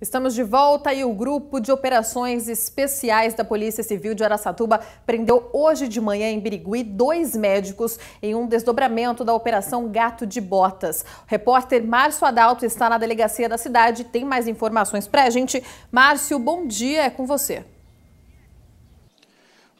Estamos de volta e o Grupo de Operações Especiais da Polícia Civil de Araçatuba prendeu hoje de manhã em Birigui dois médicos em um desdobramento da Operação Gato de Botas. O repórter Márcio Adalto está na delegacia da cidade e tem mais informações para a gente. Márcio, bom dia, é com você.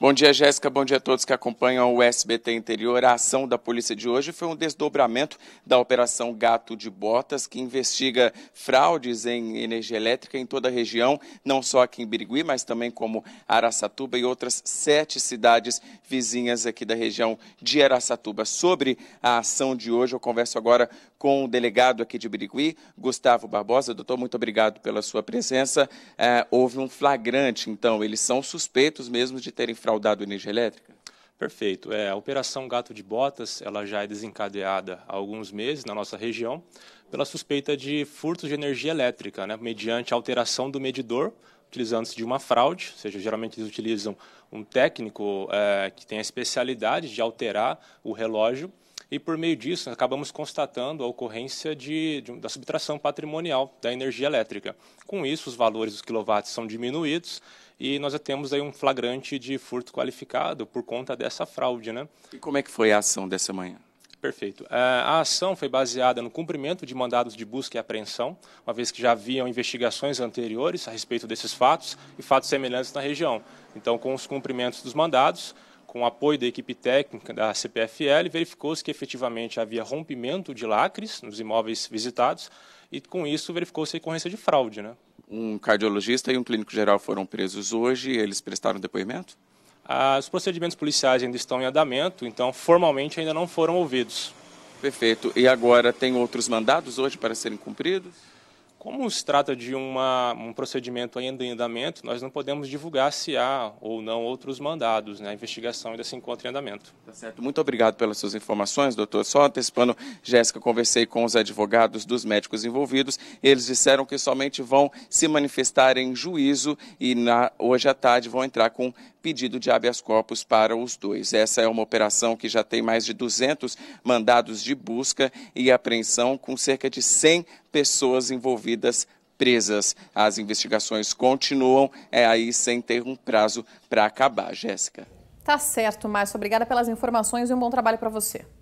Bom dia, Jéssica. Bom dia a todos que acompanham o SBT Interior. A ação da polícia de hoje foi um desdobramento da Operação Gato de Botas, que investiga fraudes em energia elétrica em toda a região, não só aqui em Birigui, mas também como Araçatuba e outras sete cidades vizinhas aqui da região de Araçatuba. Sobre a ação de hoje, eu converso agora com o delegado aqui de Birigui, Gustavo Barbosa. Doutor, muito obrigado pela sua presença. É, houve um flagrante, então, eles são suspeitos mesmo de terem fraudado energia elétrica? Perfeito. É, a Operação Gato de Botas ela já é desencadeada há alguns meses na nossa região pela suspeita de furtos de energia elétrica, né, mediante alteração do medidor, utilizando-se de uma fraude, ou seja, geralmente eles utilizam um técnico é, que tem a especialidade de alterar o relógio e por meio disso acabamos constatando a ocorrência de, de, da subtração patrimonial da energia elétrica. Com isso, os valores dos quilowatts são diminuídos e nós já temos aí um flagrante de furto qualificado por conta dessa fraude. Né? E como é que foi a ação dessa manhã? Perfeito. É, a ação foi baseada no cumprimento de mandados de busca e apreensão, uma vez que já haviam investigações anteriores a respeito desses fatos e fatos semelhantes na região. Então, com os cumprimentos dos mandados, com o apoio da equipe técnica da CPFL, verificou-se que efetivamente havia rompimento de lacres nos imóveis visitados e, com isso, verificou-se a ocorrência de fraude. Né? Um cardiologista e um clínico geral foram presos hoje, eles prestaram depoimento? Ah, os procedimentos policiais ainda estão em andamento, então formalmente ainda não foram ouvidos. Perfeito. E agora tem outros mandados hoje para serem cumpridos? Como se trata de uma, um procedimento ainda em andamento, nós não podemos divulgar se há ou não outros mandados. Né? A investigação ainda se encontra em andamento. Tá certo. Muito obrigado pelas suas informações, doutor. Só antecipando, Jéssica, conversei com os advogados dos médicos envolvidos. Eles disseram que somente vão se manifestar em juízo e na, hoje à tarde vão entrar com pedido de habeas corpus para os dois. Essa é uma operação que já tem mais de 200 mandados de busca e apreensão, com cerca de 100 pessoas envolvidas presas. As investigações continuam, é aí sem ter um prazo para acabar, Jéssica. Tá certo, Márcio. Obrigada pelas informações e um bom trabalho para você.